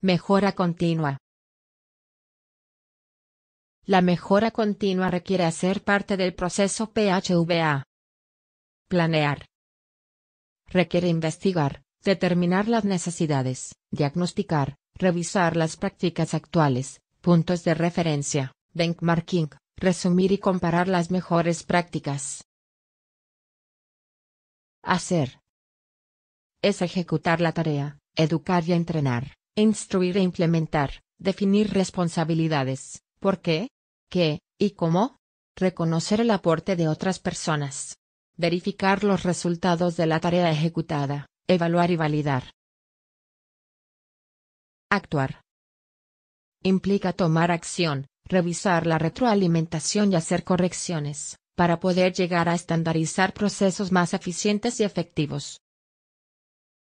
Mejora continua. La mejora continua requiere hacer parte del proceso PHVA. Planear. Requiere investigar, determinar las necesidades, diagnosticar, revisar las prácticas actuales, puntos de referencia, benchmarking, resumir y comparar las mejores prácticas. Hacer. Es ejecutar la tarea, educar y entrenar. Instruir e implementar, definir responsabilidades, por qué, qué, y cómo. Reconocer el aporte de otras personas. Verificar los resultados de la tarea ejecutada, evaluar y validar. Actuar. Implica tomar acción, revisar la retroalimentación y hacer correcciones, para poder llegar a estandarizar procesos más eficientes y efectivos.